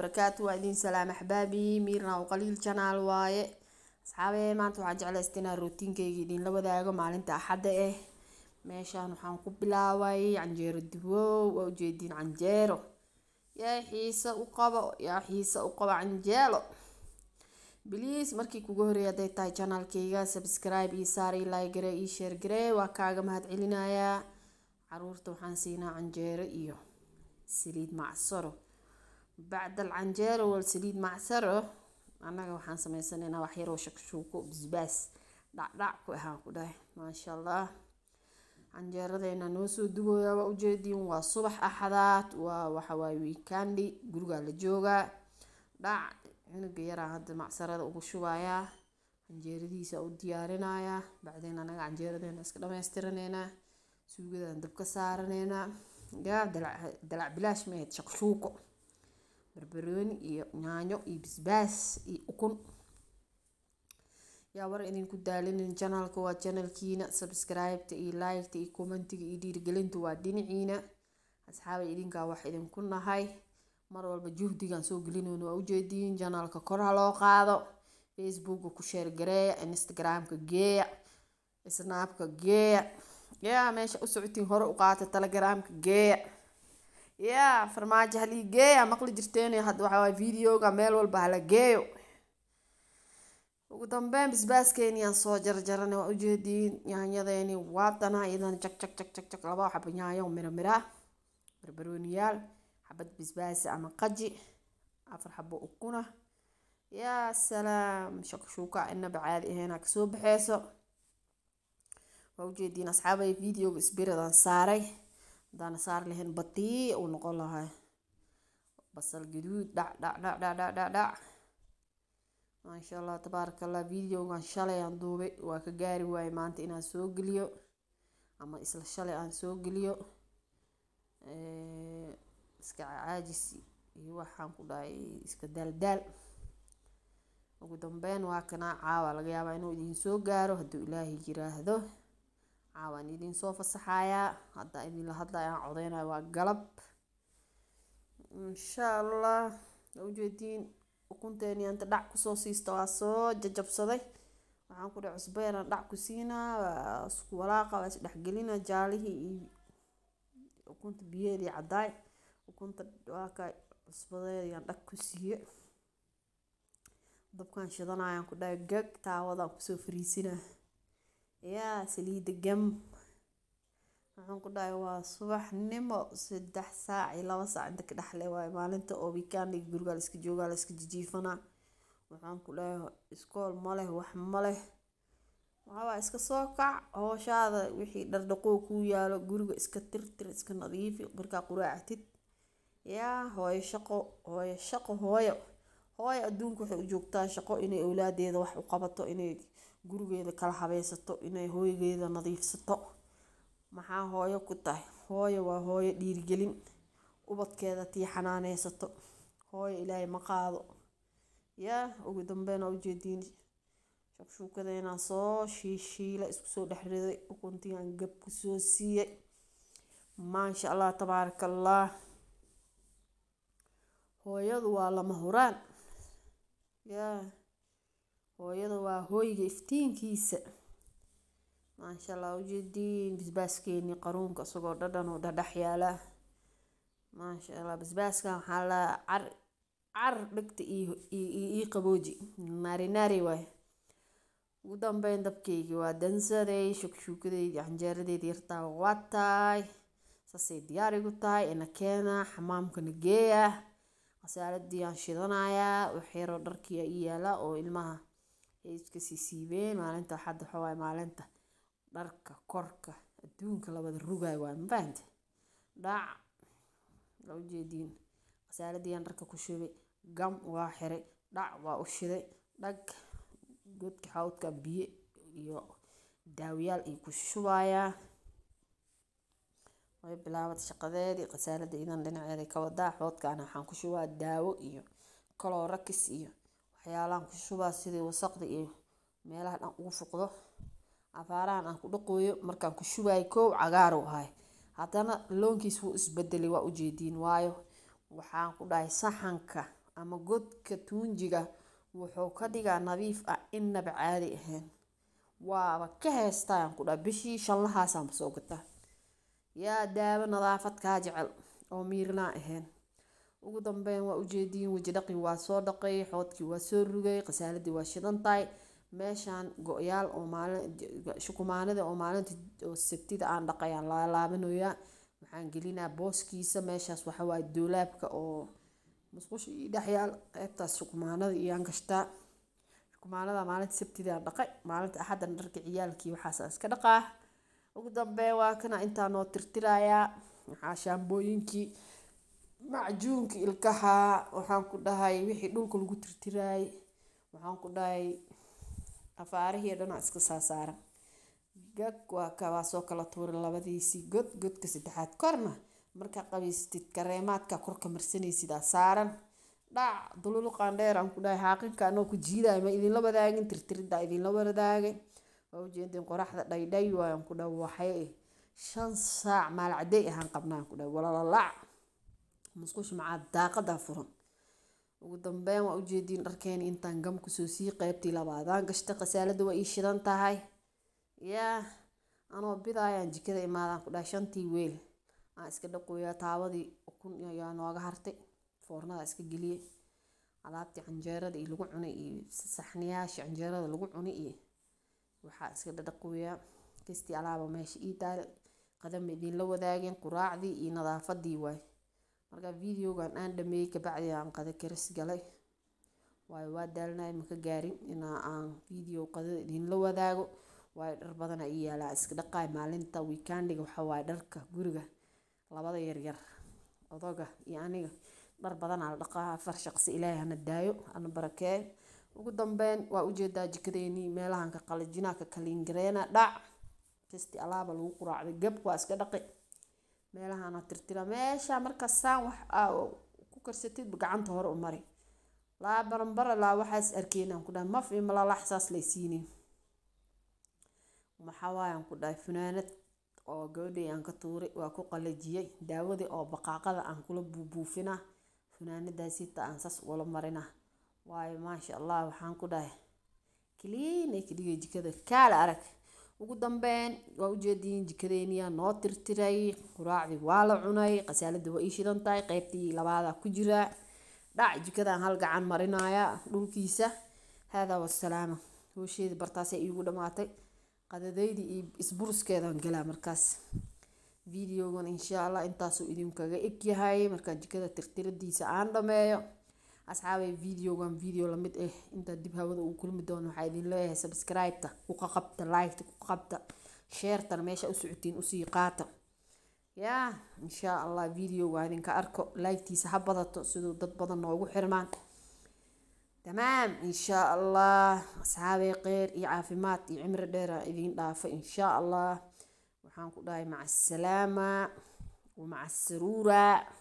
barakaatu waa idiin salaam axbaabi miirna u qaliil janaal waaye asxaabee maanta waxaa jeclayst inaa rootiinkayga idinla wadaago maalinta axadda ah meeshaan waxaan ku bilaabay canjeero dubow waa ujeediin canjeero yaa xiise u qabo yaa xiise u qabo canjeelo bliis markii kugu horreeyay hadday tahay janaalkayga subscribe iyo saar ii laygare ii sheergare waa kaaga mahad celinayaa caruurta waxaan siinaa canjeero iyo saliid macsaro bacda canjeero wal saliid macsaro anaga waxaan sameysanaynaa waxyaroo shakshuuko bisbaas dhacdhac ku ahaan ku dhahay maasha allah canjeeradayna noo soo dubooyaa ujeediin waa subax axadaad waa waxawaaye wiikandi gurigaa la joogaa dhac cunuga yaraa hadda macsarada ugu shubayaa canjeeradiisa u diyaarinayaa bacdeen anaga canjeeradeena iska dhammaystiraneynaa suugadan dabka saaraneynaa yaa dalac bilaash meed shaqshuuko barbarooni iyo yaanyo iyo basbaas iyo ukun yaa war idinku daalinin janalka waa janalkiina subscribeta iyo liketa iyo commentiga iyo dhiirigelinta waa dhinaciina asxaabay idinkaa wax idinku nahay mar walba juhdigaan soo gelinayno waa ujeediin janalka kor ha loo qaado facebooka ku sheergareeya instagramka geeya snaabka geeya yaa meesha u socotiin hore u qaata telegramka geeya ya farmaajo halii geeya ah, maqli jirteen hadda waxawaay videoga meel walba hala geeyo ugu dambeyn basbaaskeeni aan soo jarjaran waa ujeediin yaanyadeeni waadana iyadan jag jag jag jag jag laba xaba yaanyo mira mira barbarooniyaal xabad basbaas ama qaji afar xabo ukuna yaa salaam shakshuuka inaba caadi ahayn ha kasoo baxeyso waa ujeediin asxaabay videoga isbiradan saaray haddaana saar lahayn batii uu noqon lahaa basal gaduud dhac dhac dhac dhac dhac dhac dhac maasha allah tabaaraka allah videogan shalay aan duubay waa ka gaari waaye maanta inaan soo geliyo ama isla shalay aan soo geliyo iska caajis iyo waxaan ku dhahay iska daaldaal ugu dambeyn waa kanaa caawa laga yaabaa inuu idiin soo gaaro hadduu ilaahay yiraahdo caawaan ah, idin soo fasaxayaa hadda idinla hadla aan codeynayo waa galab insha allah ujeediin ukunteeni inta dhac kusoo siista waa soo jajabsaday waxaan ku dhe cusbeena dhac ku siinaa waa isku walaaqa waa isdhexgelina jaalihii iyo ukunta biyeedii cadaay ukunta waaka cusbadeediyaan dhag ku siiye dabkaan shidanayaan ku dhahay gag taawadaan kusoo fariisinaa yaa saliida gam waxaan ku dhahay waa subaxnimo saddex saac iyo laba saac inta ka dhexle waaye maalinta oo wiikaandiga gurigaa la iska joogaa la iska jijiifanaa waxaan ku dhahay iskool maleh wax maleh waxaawaa iska soo kac hooshaada wixii dhardhaqoo kuu yaalo guriga iska tirtir iska nadiifi markaa quraactid yaa hooyo shaqo hooyo shaqo hooyo hooyo adduunka waxay u joogtaa shaqo inay owlaadeeda wax u qabato inay gurigeeda kala habeysato inay hooyageeda nadiifsato maxaa hooyo ku tahay hooyo waa hooyo dhiirgelin ubadkeeda tii xanaaneysato hooyo ilaahay ma qaado yaa ugu dambeyna aa ujeediin shakshuukada inaan soo shiishiila isku soo riday ukuntii aan gab ku soo siiyey maasha allah tabaaraka allah hooyadu waa lama huraan yaa hooyada waa hooyga iftiinkiisa maasha allah ujeediin basbaaskeeni qaruunka isagoo dhadhan oo dhadhex yaala maasha allah basbaaskan waxaa la car car dhigta ii qabooji naari naari waay ugu dambeyn dabkeygi waa dansaday shugshuukadeydi canjeeradeydii yartaa waa tahay saasay diyaar igu tahay ina keena xamaamkana geeya khasaaradii aan shidanayaa waxyaroo dharkiia i yaala oo ilmaha iska siisiibeen maalinta hadda waxa waaye maalinta dharka korka adduunka la wada rugaayo waaye mafahante dhac la ujeediin khasaaradiyaan dharka ku shubay gam waa xiray dhac waa u shiday dhag godka xawdka biyo iyo daawiyaal ay ku shubayaa way bilaabad shaqadeedii khasaarada idan dhinaceeda ka wadaa xoodkaana waxaan ku shubaa daawo iyo kolorokis iyo waxyaalahan ku shubaa sidii wasaqda iyo meelaha dhan ugu fuqdo afaaraan aan ku dhaqooyo markaan ku shubaayo koow cagaarow ahay haddana loonkiis wuu isbedelay waa ujeediin waayo waxaan ku dhahay saxanka ama godka tuunjiga wuxuu ka dhigaa nadiif ah innaba caadi ahayn waaba ka heestaayaan ku dhaha bishii shallahaasaan soo gataa yaa daawo nadaafad kaa jecel oo miirnaa ahayn ugu dambeyn waa ujeediyin wejidhaqii waa soo dhaqay xoodkii waa soo rugay khasaaladii waa shidantahay meeshaan go-yaal oo mshukumaanada oo maalinta oo sabtida aan dhaqay aan laalaabanayaa waxaan gelinaa booskiisa meeshaas waxawaaye doolaabka oo musqusha io dhexyaal qeybtaas shukumaanada iyoaan gashtaa shukumaanada maalinta sabtida dhaqay maalinta axaddan dharka ciyaalkii waxaasaan iska dhaqaa ugu dambeyn waa kana intaa noo tirtirayaa waxaa shaambooyinkii macjuunka ilkaha waxaan ku dhahay wixii dhulka lagu tirtiraay waxaan ku dhahay afaarihii dhanaa iska saasaaran gag waa kawaasoo kala tuurin labadiisii god godka saddexaad korna markaa qabaysatid kareemaadka korka marsanaysidaa saaran dhac dululu qaandheer aan ku dhahay xaaqinka anoo ku jiidayo ma idinla wadaagin tirtiriddaa idinla wadaagay waa ujeedin qoraxda dhaydhay waayaan ku dhawaxay shan saac maal ahaan qabnaan ku dhahay walalalac musqusha maxaa daaqadaa furan ugu dambeyn waa ujeediin dharkeeni intaan gam kusoo sii qaybtii labaadaan gashta khasaalada waa ii shidan tahay yaa anoo bidaayaan jikada imaadaan ku dhahay shantii weel aan iska dhaqooyaa taabadii ukun ayaa nooga hartay foornada iska geliyay alaabtii canjeerada iyo lagu cunay iyo saxniyaasha canjeerada lagu cunay iyo waxaa iska dhaqooyaa kastii alaaba meesha ii taala qadama idiinla wadaageen quraacdii iyo nadaafadii waay markaa videogan aan dhameeyey kabacdi aan qada karis galay waayo waa daalinaya maka gaarin inaa aan video qadada idinla wadaago waayo dhar badana ii yaalaa iska dhaqaay maalinta wiikaandiga waxaa dharka guriga labada yaryar odoga iyo aniga dhar badanaa la dhaqaa afar shaqsi ilaahay hana daayo hana barakeeyo ugu dambeyn waa ujeedaa jikadeenii meelahan ka qalajinaa ka kaliingareena dhac kisti alaaba lagu quraacday gab waa iska dhaqi meelahaana tirtira meesha marka saan wax ah, ku karsatidba gacanta hore u mari laa barambara laa waxaas arkeenaan ku dhahay maf iyo saas laysiinay maxaa ku dhahay funaanad oo gabadhay aan ka tuuray waa ku qalajiyay daawadii oo baqaaqada aan kula buubuufina funaanadaasita aan saas ugula marina waayo maasha allah waxaan ku dhahay kiliinay ka jikada kaala arag ugu dambeyn waa ujeediin jikadeeniya noo tirtiray quraacdii waa la cunay qasaalada waa ii shidan tahay qeybtii labaada ku jira dhac jikadan hal gacan marinaya dhulkiisa haadaa wasalaama hoosheeda bartaas igu dhamaatay qadadaydi iyo isburskeedan galaa markaas videogan inshaa allah intaasuu idinkaga egyahay markaa jikada tirtiradiisa aan dhameeyo asxaabay videogan video lamid ah eh. intaa dib hawada uu kulmi doono waxaa idin leeyahay subscribe-ta kuqaqabta like-ta kuqaqabta sheertana meesha u socotiin usii qaata yaa insha allah video waa idinka arko like ha badato siduu dad badan noogu xirmaan tamaam insha allah asxaabay kheyr iyo caafimaad iyo cimri dheera idiin dhaafa inshaa allah waxaan ku dhahay maca asalaama maca السرورة